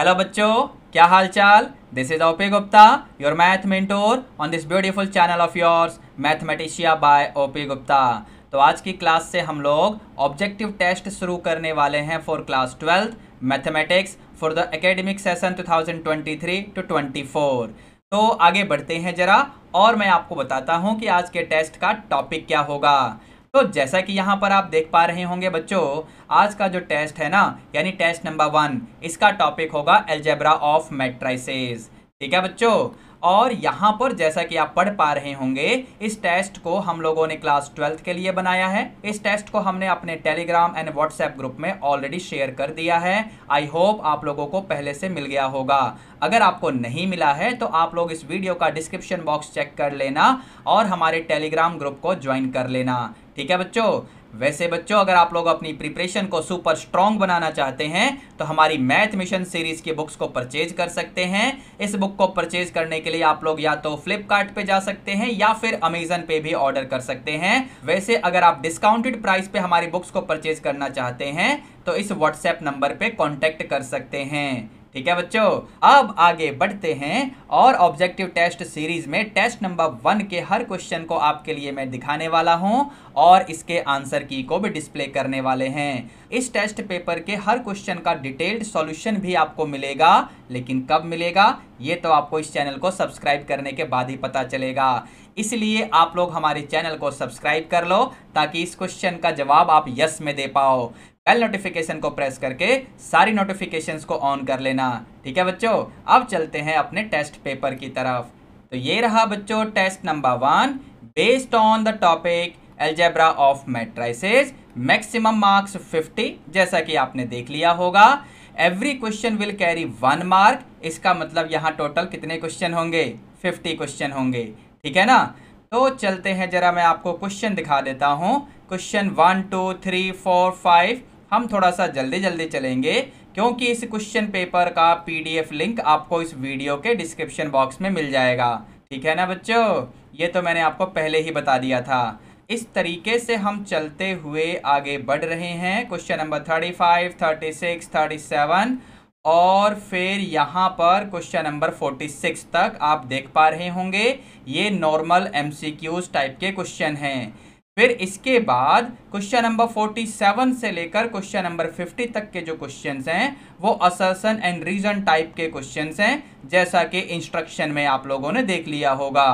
hello बच्चों क्या हाल चाल this is OP Gupta your math mentor on this beautiful channel of yours Mathematicia by OP Gupta तो आज की क्लास से हम लोग ऑब्जेक्टिव टेस्ट शुरू करने वाले हैं for class twelfth mathematics for the academic session 2023 to 24 तो आगे बढ़ते हैं जरा और मैं आपको बताता हूँ कि आज के टेस्ट का टॉपिक क्या होगा तो जैसा कि यहाँ पर आप देख पा रहे होंगे बच्चों आज का जो टेस्ट है ना यानी टेस्ट नंबर वन इसका टॉपिक होगा एल्जेब्रा ऑफ मेट्राइसेज ठीक है बच्चों और यहाँ पर जैसा कि आप पढ़ पा रहे होंगे इस टेस्ट को हम लोगों ने क्लास ट्वेल्थ के लिए बनाया है इस टेस्ट को हमने अपने टेलीग्राम एंड व्हाट्सएप ग्रुप में ऑलरेडी शेयर कर दिया है आई होप आप लोगों को पहले से मिल गया होगा अगर आपको नहीं मिला है तो आप लोग इस वीडियो का डिस्क्रिप्शन बॉक्स चेक कर लेना और हमारे टेलीग्राम ग्रुप को ज्वाइन कर लेना ठीक है बच्चों वैसे बच्चों अगर आप लोग अपनी प्रिपरेशन को सुपर स्ट्रॉन्ग बनाना चाहते हैं तो हमारी मैथ मिशन सीरीज की बुक्स को परचेज कर सकते हैं इस बुक को परचेज करने के लिए आप लोग या तो फ्लिपकार्ट पे जा सकते हैं या फिर अमेजन पे भी ऑर्डर कर सकते हैं वैसे अगर आप डिस्काउंटेड प्राइस पे हमारी बुक्स को परचेज करना चाहते हैं तो इस व्हाट्सएप नंबर पर कॉन्टैक्ट कर सकते हैं ठीक है बच्चों अब आगे बढ़ते हैं और ऑब्जेक्टिव टेस्ट सीरीज में टेस्ट नंबर वन के हर क्वेश्चन को आपके लिए मैं दिखाने वाला हूं और इसके आंसर की को भी डिस्प्ले करने वाले हैं इस टेस्ट पेपर के हर क्वेश्चन का डिटेल्ड सॉल्यूशन भी आपको मिलेगा लेकिन कब मिलेगा ये तो आपको इस चैनल को सब्सक्राइब करने के बाद ही पता चलेगा इसलिए आप लोग हमारे चैनल को सब्सक्राइब कर लो ताकि इस क्वेश्चन का जवाब आप यस में दे पाओ बेल नोटिफिकेशन को प्रेस करके सारी नोटिफिकेशंस को ऑन कर लेना ठीक है बच्चों अब चलते हैं अपने टेस्ट पेपर की तरफ तो ये रहा बच्चों test number one based on the topic algebra of matrices maximum marks 50 जैसा कि आपने देख लिया होगा every question will carry one mark इसका मतलब यहाँ टोटल कितने क्वेश्चन होंगे फिफ्टी क्वेश्चन होंगे ठीक है ना तो चलते हैं जरा मैं आपको क्वेश्चन दिखा देता हूँ question one two three four five हम थोड़ा सा जल्दी जल्दी चलेंगे क्योंकि इस क्वेश्चन पेपर का पीडीएफ लिंक आपको इस वीडियो के डिस्क्रिप्शन बॉक्स में मिल जाएगा ठीक है ना बच्चों ये तो मैंने आपको पहले ही बता दिया था इस तरीके से हम चलते हुए आगे बढ़ रहे हैं question number thirty five thirty six thirty seven और फिर यहाँ पर क्वेश्चन नंबर फोर्टी सिक्स तक आप देख पा रहे होंगे ये नॉर्मल एम टाइप के क्वेश्चन हैं फिर इसके बाद क्वेश्चन नंबर 47 से लेकर क्वेश्चन नंबर 50 तक के जो क्वेश्चंस हैं वो असर्सन एंड रीजन टाइप के क्वेश्चंस हैं जैसा कि इंस्ट्रक्शन में आप लोगों ने देख लिया होगा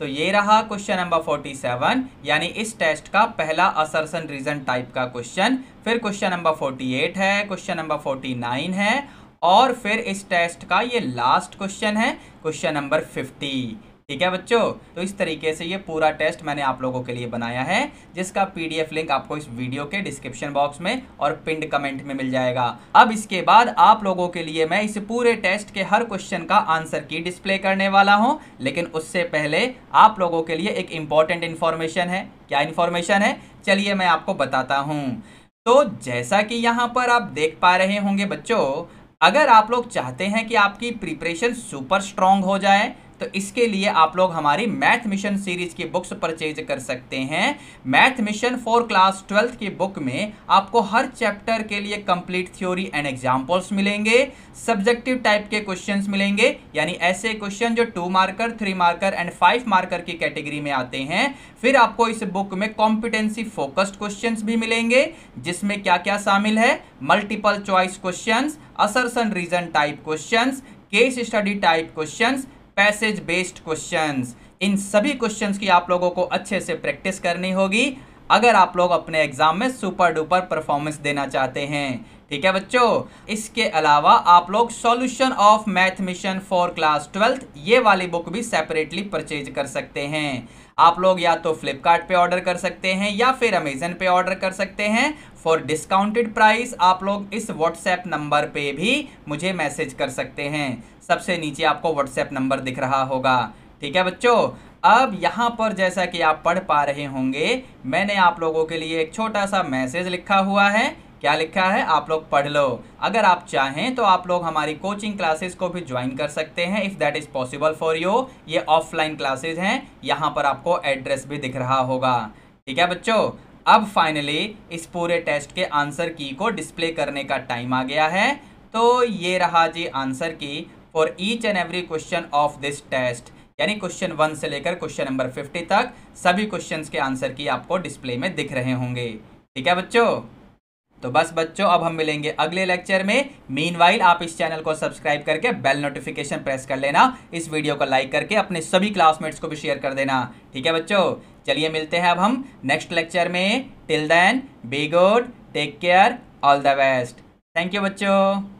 तो ये रहा क्वेश्चन नंबर 47 यानी इस टेस्ट का पहला असर्सन रीजन टाइप का क्वेश्चन फिर क्वेश्चन नंबर 48 है क्वेश्चन नंबर 49 है और फिर इस टेस्ट का ये लास्ट क्वेश्चन है क्वेश्चन नंबर फिफ्टी ठीक है बच्चों तो इस तरीके से ये पूरा टेस्ट मैंने आप लोगों के लिए बनाया है जिसका पीडीएफ लिंक आपको इस वीडियो के डिस्क्रिप्शन बॉक्स में और पिंड कमेंट में मिल जाएगा अब इसके बाद आप लोगों के लिए मैं इस पूरे टेस्ट के हर क्वेश्चन का आंसर की डिस्प्ले करने वाला हूँ लेकिन उससे पहले आप लोगों के लिए एक इंपॉर्टेंट इन्फॉर्मेशन है क्या इन्फॉर्मेशन है चलिए मैं आपको बताता हूँ तो जैसा कि यहाँ पर आप देख पा रहे होंगे बच्चों अगर आप लोग चाहते हैं कि आपकी प्रिपरेशन सुपर स्ट्रांग हो जाए तो इसके लिए आप लोग हमारी मैथ मिशन सीरीज की बुक्स परचेज कर सकते हैं math mission for class twelfth की बुक में आपको हर चैप्टर के लिए कंप्लीट थ्योरी एंड एग्जांपल्स मिलेंगे सब्जेक्टिव टाइप के क्वेश्चंस मिलेंगे यानी ऐसे क्वेश्चन जो two marker three marker and five marker की कैटेगरी में आते हैं फिर आपको इस बुक में कॉम्पिटेंसी फोकस्ड क्वेश्चन भी मिलेंगे जिसमें क्या क्या शामिल है multiple choice question assertion reason type question case study type questions passage based question इन सभी क्वेश्चन की आप लोगों को अच्छे से प्रैक्टिस करनी होगी अगर आप लोग अपने एग्जाम में सुपर डुपर परफॉर्मेंस देना चाहते हैं ठीक है बच्चों इसके अलावा आप लोग solution of math mission for class twelfth ये वाली बुक भी सेपरेटली परचेज कर सकते हैं आप लोग या तो फ्लिपकार्ट पे ऑर्डर कर सकते हैं या फिर अमेजन पे ऑर्डर कर सकते हैं फॉर डिस्काउंटेड प्राइस आप लोग इस व्हाट्सएप नंबर पे भी मुझे मैसेज कर सकते हैं सबसे नीचे आपको व्हाट्सएप नंबर दिख रहा होगा ठीक है बच्चों अब यहाँ पर जैसा कि आप पढ़ पा रहे होंगे मैंने आप लोगों के लिए एक छोटा सा मैसेज लिखा हुआ है क्या लिखा है आप लोग पढ़ लो अगर आप चाहें तो आप लोग हमारी कोचिंग क्लासेस को भी ज्वाइन कर सकते हैं if that is possible for you ये ऑफलाइन क्लासेज हैं यहाँ पर आपको एड्रेस भी दिख रहा होगा ठीक है बच्चों अब फाइनली इस पूरे टेस्ट के आंसर की को डिस्प्ले करने का टाइम आ गया है तो ये रहा जी answer key for each and every question of this test यानी क्वेश्चन वन से लेकर क्वेश्चन नंबर फिफ्टी तक सभी क्वेश्चन के आंसर की आपको डिस्प्ले में दिख रहे होंगे ठीक है बच्चों तो बस बच्चों अब हम मिलेंगे अगले लेक्चर में मीन आप इस चैनल को सब्सक्राइब करके बेल नोटिफिकेशन प्रेस कर लेना इस वीडियो को लाइक करके अपने सभी क्लासमेट्स को भी शेयर कर देना ठीक है बच्चों चलिए मिलते हैं अब हम नेक्स्ट लेक्चर में till then be good take care all the best thank you बच्चों